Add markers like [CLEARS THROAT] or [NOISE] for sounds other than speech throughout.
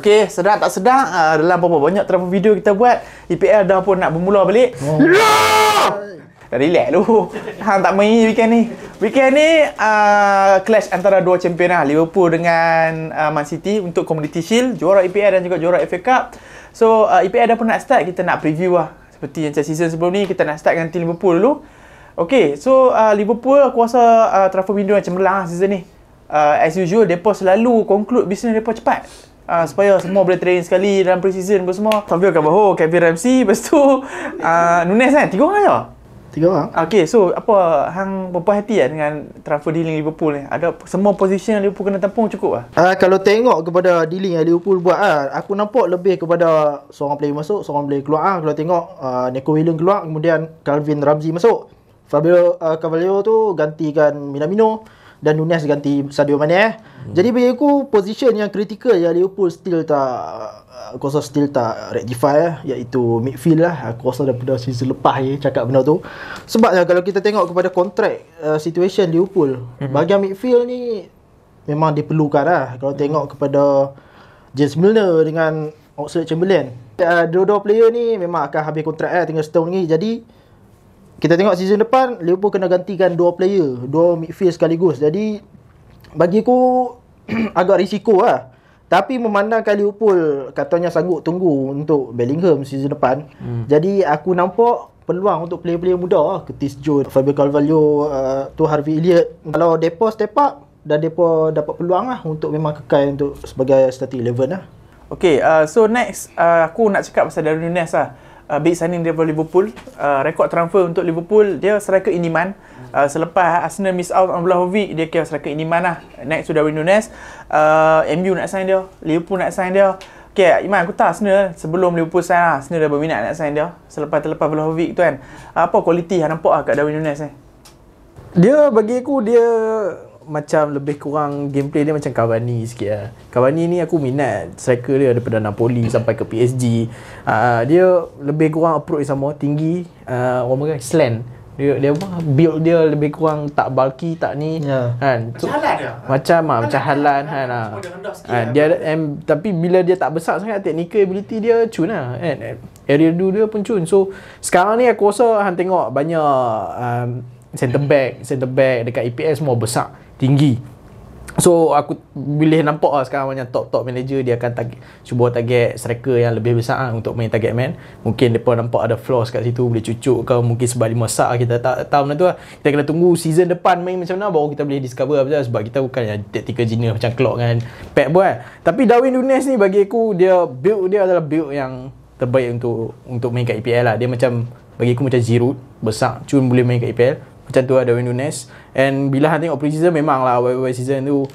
Okey, sedar tak sedar uh, ah, dalam berapa banyak terapu video kita buat, EPL dah pun nak bermula balik. Oh. Ya! Dah relax dulu. Hang tak main weekend ni. Weekend ni uh, clash antara dua champion lah, Liverpool dengan uh, Man City untuk Community Shield, juara EPL dan juga juara FA Cup. So, uh, EPL dah pun nak start, kita nak preview lah. Seperti yang season sebelum ni, kita nak start dengan team Liverpool dulu. Okey, so uh, Liverpool aku rasa uh, Trafford Window yang cemerlang lah season ni. Uh, as usual, mereka selalu conclude bisnes mereka cepat uh, supaya semua boleh train sekali dalam pre-season apa semua. Fabio oh Kevin Ramsey, [LAUGHS] lepas tu uh, Nunes kan? Tiga orang aja? Tiga orang. Ah, okay, so apa hang berpuas hati ya, dengan transfer dealing Liverpool ni? Ada semua position yang Liverpool kena tampung cukup lah? Uh, kalau tengok kepada dealing yang Liverpool buat lah, aku nampak lebih kepada seorang player masuk, seorang player keluar lah. Kalau tengok uh, Nico Willen keluar, kemudian Calvin Ramsey masuk. Fabio uh, Cavalier tu gantikan Minamino dan Nunes ganti Sadio Mane eh. Hmm. Jadi bagi aku position yang kritikal yang Liverpool still tak uh, aku rasa still tak rectify eh, iaitu midfield lah. Aku rasa daripada season lepas je eh, cakap benda tu. Sebabnya kalau kita tengok kepada kontrak uh, situation Liverpool, hmm. bahagian midfield ni memang diperlukan lah. Kalau hmm. tengok kepada James Milner dengan Oxlade Chamberlain, uh, dua-dua player ni memang akan habis kontrak eh, tinggal setahun ni Jadi, kita tengok season depan Liverpool kena gantikan dua player dua midfield sekaligus jadi bagi aku [CLEARS THROAT] agak risiko lah tapi memandangkan Liverpool katanya sanggup tunggu untuk Bellingham season depan hmm. jadi aku nampak peluang untuk player-player muda lah Curtis Jones Fabio Calvalho uh, tu Harvey Elliott kalau depa step up dan depa dapat peluang lah untuk memang kekal untuk sebagai starting 11 lah Okay, uh, so next uh, aku nak cakap pasal Darren Nunes lah uh, big signing dia dari Liverpool uh, rekod transfer untuk Liverpool dia striker Iniman uh, selepas Arsenal miss out on Vlahovic dia kira striker Iniman lah next sudah Darwin Nunes uh, MU nak sign dia Liverpool nak sign dia Okay, Iman aku tahu Arsenal sebelum Liverpool sign lah Arsenal dah berminat nak sign dia selepas terlepas Vlahovic tu kan uh, apa kualiti yang nampak lah kat Darwin Nunes ni? Eh? Dia bagi aku dia macam lebih kurang gameplay dia macam Cavani sikit lah. Cavani ni aku minat striker dia daripada Napoli mhm. sampai ke PSG. Uh, ah, ah, dia lebih kurang approach sama tinggi. Uh, orang panggil slant. Dia, dia apa, build dia lebih kurang tak bulky, tak ni. Yeah. Kan? So, macam halan dia. Macam lah, macam halan. Ha, kan, rendah sikit. Kan, tapi bila dia tak besar sangat, technical ability dia cun lah. Kan? Area do dia pun cun. So, sekarang ni aku rasa Han tengok banyak um, center back, center back dekat EPS semua besar tinggi So aku boleh nampak lah sekarang macam top-top manager dia akan target, cuba target striker yang lebih besar lah untuk main target man Mungkin mereka nampak ada flaws kat situ boleh cucuk ke mungkin sebab lima sak lah, kita tak tahu benda tu lah Kita kena tunggu season depan main macam mana baru kita boleh discover apa lah sebab kita bukan yang tactical genius macam Klopp dengan Pep pun kan Tapi Darwin Nunes ni bagi aku dia build dia adalah build yang terbaik untuk untuk main kat EPL lah Dia macam bagi aku macam Giroud besar cuma boleh main kat EPL macam tu ada lah, Wayne and bila hang tengok preseason memang lah wild wild season tu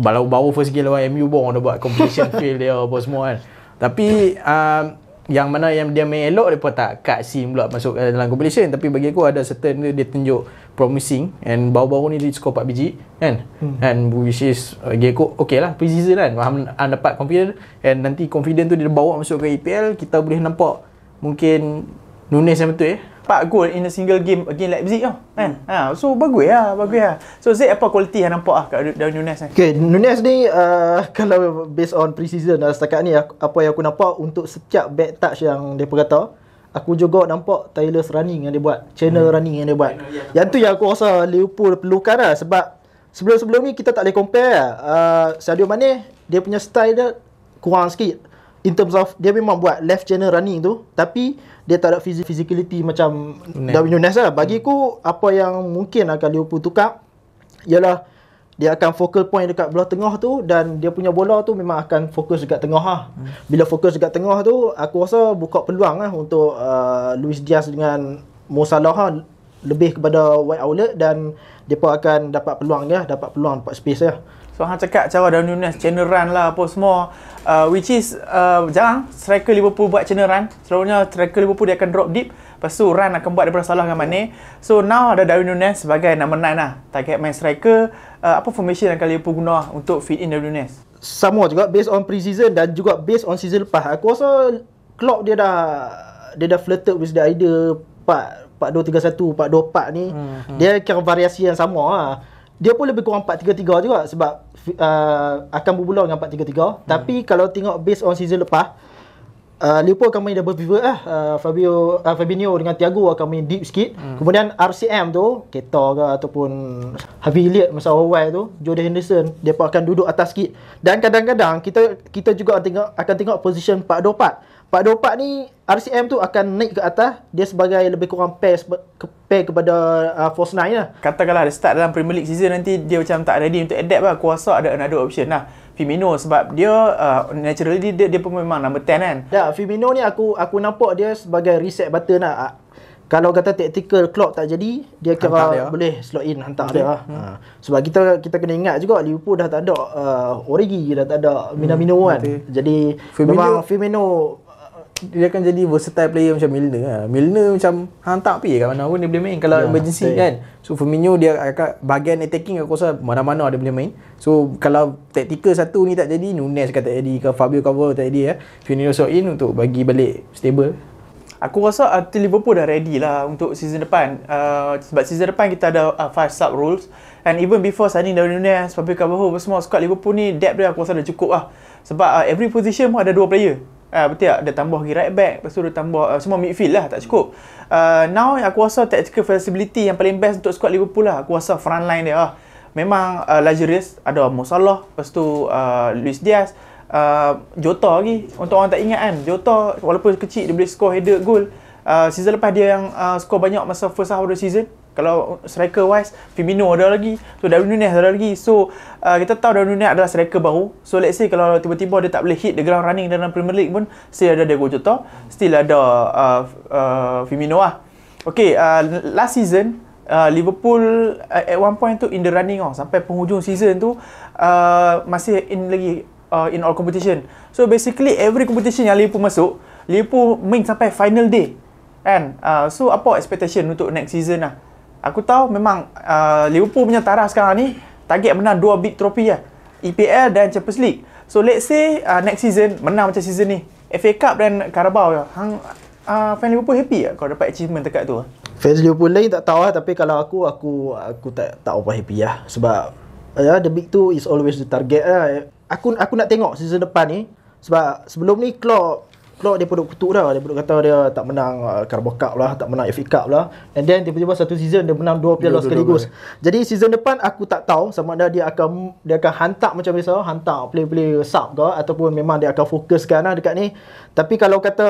baru baru first game lawan MU pun dah buat completion [LAUGHS] feel dia apa semua kan tapi um, yang mana yang dia main elok dia pun tak cut scene pula masuk eh, dalam completion tapi bagi aku ada certain dia, dia tunjuk promising and baru-baru ni dia score 4 biji kan hmm. and which is bagi aku okey lah preseason kan faham anda dapat confident and nanti confident tu dia bawa masuk ke EPL kita boleh nampak mungkin Nunes yang betul eh 4 gol in a single game against Leipzig tau oh, kan ha so bagus lah bagus lah so Z apa quality yang nampak ah kat dalam Nunes ni Okay, Nunes ni uh, [LAUGHS] kalau based on preseason dan ah, setakat ni apa yang aku nampak untuk setiap back touch yang depa kata Aku juga nampak Tyler's running yang dia buat Channel hmm. running yang dia buat channel, ya. Yang tu yang aku rasa Liverpool perlukan lah Sebab Sebelum-sebelum ni kita tak boleh compare lah uh, Sadio Mane Dia punya style dia Kurang sikit in terms of dia memang buat left channel running tu tapi dia tak ada physicality macam Darwin Nunes lah bagi hmm. aku hmm. apa yang mungkin akan Liverpool tukar ialah dia akan focal point dekat belah tengah tu dan dia punya bola tu memang akan fokus dekat tengah lah hmm. bila fokus dekat tengah tu aku rasa buka peluang lah untuk uh, Luis Diaz dengan Mo Salah lah lebih kepada wide outlet dan dia mereka akan dapat peluang lah dapat peluang dapat space lah So hang cakap cara Darwin Nunes channel run lah apa semua uh, which is uh, jarang striker Liverpool buat channel run. Selalunya striker Liverpool dia akan drop deep lepas tu run akan buat daripada salah dengan Mane. So now ada Darwin Nunes sebagai nama nine lah target main striker. Uh, apa formation yang Liverpool guna untuk fit in Darwin Nunes? Sama juga based on pre-season dan juga based on season lepas. Aku rasa Klopp dia dah dia dah flirted with the idea 4 4-2-3-1, 4 2 ni hmm, hmm. Dia kira variasi yang sama lah dia pun lebih kurang 4-3-3 juga sebab uh, akan berbulan dengan 4-3-3 hmm. tapi kalau tengok based on season lepas uh, Liverpool akan main double pivot lah uh, Fabio, uh, Fabinho dengan Thiago akan main deep sikit hmm. kemudian RCM tu Keto ke ataupun Harvey Elliot masa awal tu Jordan Henderson dia pun akan duduk atas sikit dan kadang-kadang kita kita juga tengok, akan tengok position 4-2-4 Part 2 ni RCM tu akan naik ke atas dia sebagai lebih kurang pair, ke, pair kepada uh, Force 9 lah. Katakanlah dia start dalam Premier League season nanti dia macam tak ready untuk adapt lah. kuasa rasa ada another option lah. Firmino sebab dia uh, naturally dia, dia pun memang number 10 kan. Tak, ya, Firmino ni aku aku nampak dia sebagai reset button lah. Uh, kalau kata tactical clock tak jadi, dia kira dia. boleh slot in hantar okay. dia. Lah. Hmm. Ha. Sebab kita kita kena ingat juga Liverpool dah tak ada uh, Origi, dah tak ada Minamino hmm. kan. Okay. Jadi Firmino. memang Firmino dia akan jadi versatile player macam Milner lah. Milner macam hang tak pergi kat mana pun dia boleh main kalau yeah, emergency say. kan. So Firmino dia akan bahagian attacking aku rasa mana-mana dia boleh main. So kalau taktikal satu ni tak jadi, Nunes kata jadi ke Fabio Cover tak ya. Firmino so in untuk bagi balik stable. Aku rasa uh, Liverpool dah ready lah untuk season depan. Uh, sebab season depan kita ada uh, five sub rules. And even before signing Darwin Nunes, Fabio Cavalho, semua squad Liverpool ni depth dia aku rasa dah cukup lah. Sebab uh, every position pun ada dua player. Uh, betul tak? Dia tambah lagi right back. Lepas tu dia tambah uh, semua midfield lah. Tak cukup. Uh, now aku rasa tactical flexibility yang paling best untuk squad Liverpool lah. Aku rasa front line dia lah. Memang uh, luxurious. Ada Mo Salah. Lepas tu uh, Luis Diaz. Uh, Jota lagi. Untuk orang tak ingat kan. Jota walaupun kecil dia boleh score header goal. Uh, season lepas dia yang uh, score banyak masa first half of the season kalau striker wise Firmino ada lagi so Darwin Nunez ada lagi so uh, kita tahu Darwin Nunez adalah striker baru so let's say kalau tiba-tiba dia tak boleh hit the ground running dalam Premier League pun still ada Diego Jota still ada uh, uh, Firmino lah Okay, uh, last season Uh, Liverpool uh, at one point tu in the running oh sampai penghujung season tu uh, masih in lagi uh, in all competition. So basically every competition yang Liverpool masuk, Liverpool main sampai final day. And Uh, so apa expectation untuk next season lah? Aku tahu memang uh, Liverpool punya taraf sekarang ni target menang dua big trophy lah. EPL dan Champions League. So let's say uh, next season menang macam season ni. FA Cup dan Carabao hang uh, fan Liverpool happy tak lah kau dapat achievement dekat tu? Fans Liverpool lain tak tahu lah tapi kalau aku aku aku tak tak apa happy lah sebab ya uh, the big two is always the target lah. Aku aku nak tengok season depan ni sebab sebelum ni Klopp pula dia pun kutuk dah dia pun kata dia tak menang uh, Carabao Cup lah tak menang FA Cup lah and then tiba-tiba satu season dia menang dua piala sekaligus dua, dua, dua. jadi season depan aku tak tahu sama ada dia akan dia akan hantar macam biasa hantar play-play sub ke ataupun memang dia akan fokuskan lah dekat ni tapi kalau kata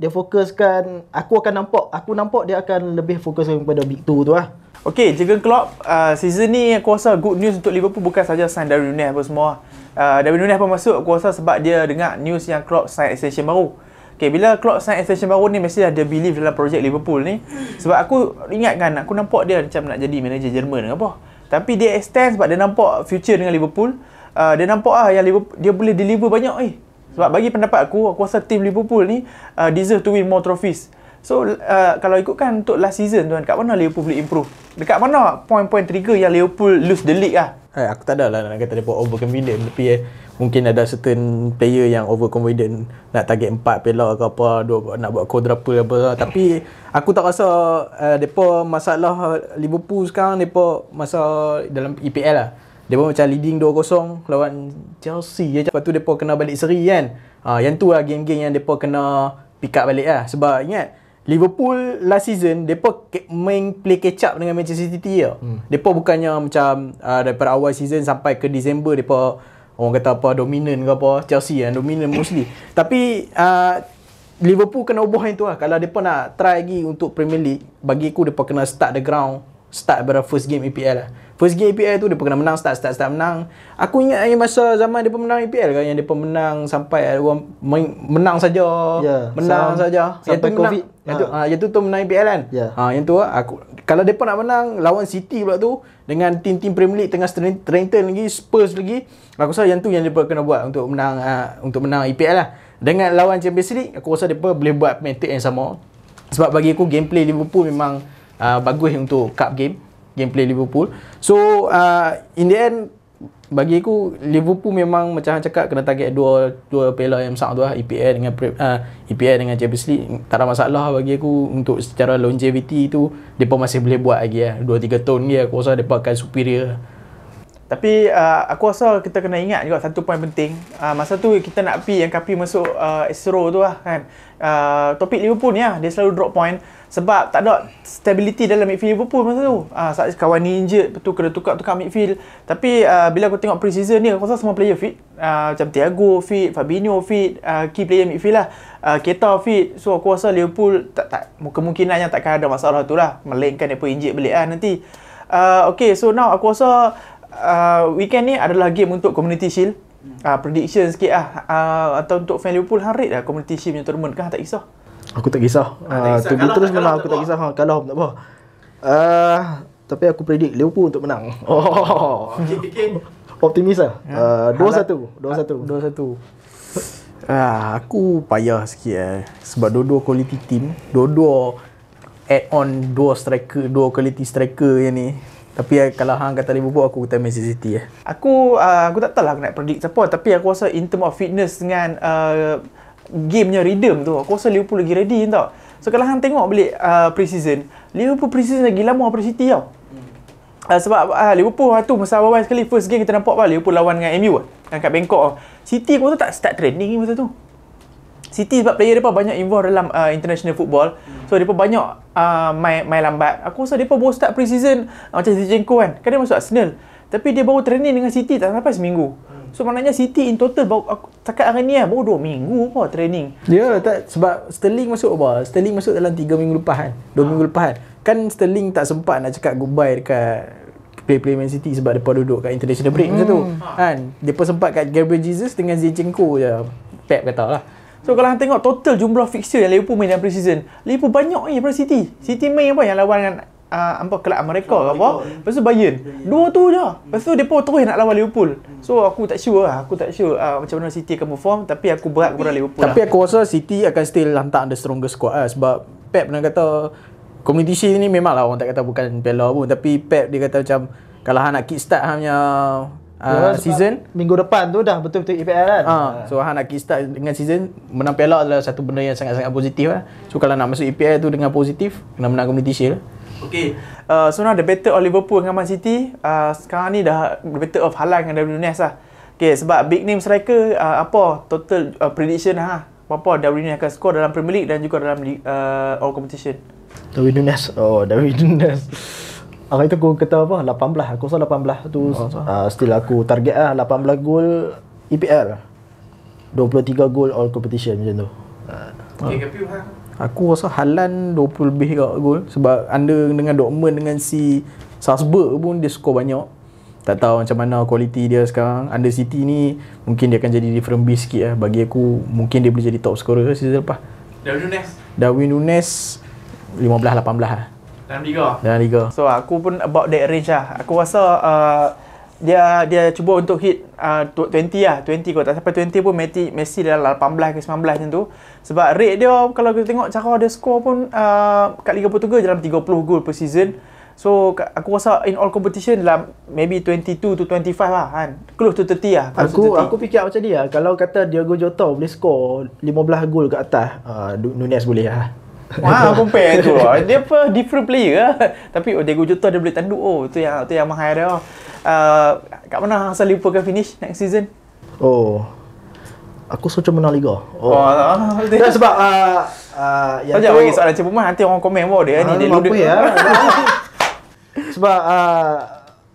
dia fokuskan aku akan nampak aku nampak dia akan lebih fokus kepada big 2 tu lah Okay, Jigen Klopp, uh, season ni aku rasa good news untuk Liverpool bukan saja sign dari Rooney apa semua. Ah, David Nunes pun masuk aku rasa sebab dia dengar news yang Klopp sign extension baru Okay, bila Klopp sign extension baru ni mesti ada belief dalam projek Liverpool ni sebab aku ingatkan, aku nampak dia macam nak jadi manager Jerman apa tapi dia extend sebab dia nampak future dengan Liverpool uh, dia nampak ah yang Liverpool, dia boleh deliver banyak eh sebab bagi pendapat aku aku rasa team Liverpool ni uh, deserve to win more trophies so uh, kalau ikutkan untuk last season tuan kat mana Liverpool boleh improve dekat mana point-point trigger yang Liverpool lose the league lah Eh, aku tak adalah nak kata mereka over confident tapi eh, mungkin ada certain player yang over confident nak target empat pelak ke apa dua, nak buat quadruple apa tapi aku tak rasa mereka eh, uh, masalah Liverpool sekarang mereka masa dalam EPL lah mereka macam leading 2-0 lawan Chelsea je lepas tu mereka kena balik seri kan uh, yang tu lah game-game yang mereka kena pick up balik lah sebab ingat Liverpool last season depa main play catch up dengan Manchester City ya. Hmm. Depa bukannya macam uh, daripada awal season sampai ke Disember depa orang kata apa dominant ke apa Chelsea yang dominant mostly. [COUGHS] Tapi uh, Liverpool kena ubah yang tu lah. Kalau depa nak try lagi untuk Premier League, bagi aku depa kena start the ground, start pada first game EPL lah. First game EPL tu dia pernah menang start start start menang. Aku ingat yang masa zaman dia pemenang EPL kan yang dia pemenang sampai orang menang saja. Yeah, menang saja. Sampai tu COVID. Yang tu, ha. ha. yang tu tu menang EPL kan. Yeah. Ha, yang tu ha, aku kalau depa nak menang lawan City pula tu dengan tim-tim Premier League tengah strengthen lagi Spurs lagi. Aku rasa yang tu yang dia depa kena buat untuk menang ha, untuk menang EPL lah. Dengan lawan Champions League aku rasa depa boleh buat mental yang sama. Sebab bagi aku gameplay Liverpool memang uh, bagus untuk cup game gameplay Liverpool. So uh, in the end bagi aku Liverpool memang macam hang cakap kena target dua dua piala yang besar tu lah EPL dengan uh, EPL dengan Champions League tak ada masalah bagi aku untuk secara longevity tu depa masih boleh buat lagi lah dua tiga tahun ni aku rasa depa akan superior. Tapi uh, aku rasa kita kena ingat juga satu poin penting uh, Masa tu kita nak pi yang kapi masuk uh, Astro tu lah kan uh, Topik Liverpool ni lah, dia selalu drop point sebab tak ada stability dalam midfield Liverpool masa tu. Ah saat kawan ni injured betul kena tukar tukar midfield. Tapi uh, bila aku tengok pre-season ni aku rasa semua player fit. Uh, macam Thiago fit, Fabinho fit, uh, key player midfield lah. Uh, Keita fit. So aku rasa Liverpool tak tak kemungkinannya takkan ada masalah tu lah. Melainkan depa injured balik lah nanti. Uh, okay so now aku rasa uh, weekend ni adalah game untuk Community Shield. Uh, prediction sikit lah uh, Atau untuk fan Liverpool hari rate lah Community Shield punya tournament kan Tak kisah Aku tak kisah. Ha, tak ah, kisah. terus memang aku tak kisah. Ha, kalau tak apa. Uh, tapi aku predict Liverpool untuk menang. [LAUGHS] Oh. Optimis lah. Ya. Uh, 2-1. 2-1. 2 uh, aku payah sikit eh. Sebab dua-dua quality team. Dua-dua add on dua striker, dua quality striker yang ni. Tapi eh, kalau hang kata Liverpool aku kata Manchester City eh. Aku uh, aku tak tahu lah aku nak predict siapa tapi aku rasa in term of fitness dengan uh, Game-nya rhythm tu aku rasa Liverpool lagi ready tau so kalau hang tengok balik uh, pre-season Liverpool pre-season lagi lama daripada City tau hmm. uh, sebab uh, Liverpool lah tu masa awal-awal sekali first game kita nampak bah, Liverpool lawan dengan MU kan lah. kat Bangkok City aku rasa tak start training masa tu City sebab player mereka banyak involved dalam uh, international football hmm. so mereka banyak uh, main, main lambat aku rasa mereka baru start pre-season uh, macam Zinchenko kan kan dia masuk Arsenal tapi dia baru training dengan City tak sampai seminggu hmm. So maknanya City in total baru, aku cakap hari ni lah, baru 2 minggu apa training. Ya, yeah, so, tak, sebab Sterling masuk apa? Sterling masuk dalam 3 minggu lepas kan? 2 ha. minggu lepas kan? Kan Sterling tak sempat nak cakap goodbye dekat play-play Man City sebab dia duduk kat international break hmm. macam tu. Hmm. Ha. Kan? Dia sempat kat Gabriel Jesus dengan Zinchenko je. Pep kata lah. So kalau tengok total jumlah fixture yang Liverpool main dalam pre-season, Liverpool banyak ni daripada City. City main apa yang lawan dengan uh, apa kelab mereka ke apa. Lepas tu Bayern. Dua tu je. Lepas tu depa terus nak lawan Liverpool. Hmm. So aku tak sure lah. Aku tak sure uh, macam mana City akan perform tapi aku berat kepada Liverpool. Tapi lah. aku rasa City akan still hantar the strongest squad lah sebab Pep pernah kata Community Shield ni memang lah orang tak kata bukan Bella pun tapi Pep dia kata macam kalau ha nak kick start ha punya uh, ya, season minggu depan tu dah betul-betul EPL kan. Uh, so ha nak kick dengan season menang Pella adalah satu benda yang sangat-sangat positif lah. So kalau nak masuk EPL tu dengan positif kena menang Community Shield. Okay. Uh, so now the battle of Liverpool dengan Man City uh, sekarang ni dah the battle of Haaland dengan David Nunes lah. Okay, sebab big name striker uh, apa total uh, prediction lah, ha? Apa David Nunes akan score dalam Premier League dan juga dalam uh, all competition. David Nunes. Oh, David Nunes. Aku itu aku kata apa? 18. Aku rasa 18 tu oh, uh, still aku target lah 18 gol EPL. 23 gol all competition macam tu. Uh, okay, Aku rasa Halan 20 lebih kat gol Sebab anda dengan Dortmund dengan si Salzburg pun dia skor banyak Tak tahu macam mana kualiti dia sekarang Under City ni mungkin dia akan jadi different beast sikit lah. Bagi aku mungkin dia boleh jadi top scorer lah season lepas Darwin Nunes Darwin Nunes 15-18 lah Dalam Liga Dalam Liga So aku pun about that range lah Aku rasa uh, dia dia cuba untuk hit uh, 20 lah 20 kot tak sampai 20 pun Messi Messi dalam 18 ke 19 macam tu sebab rate dia kalau kita tengok cara dia score pun uh, kat Liga Portugal dalam 30 gol per season so aku rasa in all competition dalam maybe 22 to 25 lah kan close to 30 lah aku 30. aku fikir macam ni lah kalau kata Diogo Jota boleh score 15 gol ke atas uh, Nunes boleh lah Wah, wow, [LAUGHS] compare tu lah. Dia apa, different player lah. Tapi oh, Diego Jota dia boleh tanduk. Oh, tu yang tu yang mahal dia. Oh. Uh, kat mana asal Liverpool akan finish next season? Oh. Aku suka menang liga. Oh. oh ah, ah sebab uh, uh, yang Sajar tu. bagi soalan cepat nanti orang komen bawah dia ni dia lupa ya. [LAUGHS] sebab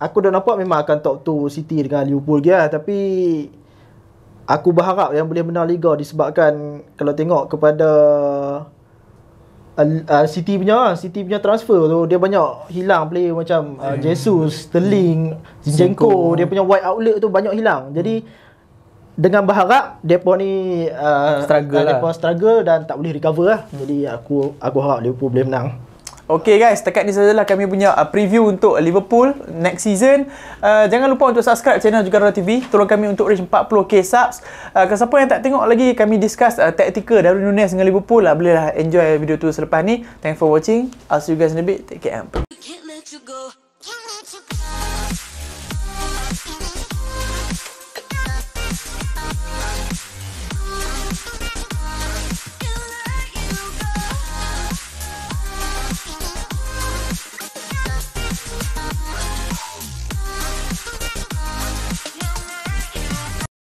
aku dah nampak memang akan top 2 City dengan Liverpool dia tapi aku berharap yang boleh menang liga disebabkan kalau tengok kepada uh, City punya ah, City punya transfer tu dia banyak hilang player macam uh, hmm. Jesus, Sterling, hmm. Jenko, dia punya wide outlet tu banyak hilang. Jadi dengan berharap depa ni uh, struggle uh, lah. struggle dan tak boleh recover lah. Hmm. Jadi aku aku harap Liverpool boleh menang. Okay guys, setakat ni sajalah kami punya uh, preview untuk Liverpool next season. Uh, jangan lupa untuk subscribe channel juga Rara TV. Tolong kami untuk reach 40k subs. Uh, kalau siapa yang tak tengok lagi kami discuss uh, taktikal Darwin Nunes dengan Liverpool lah. Bolehlah enjoy video tu selepas ni. Thanks for watching. I'll see you guys in a bit. Take care.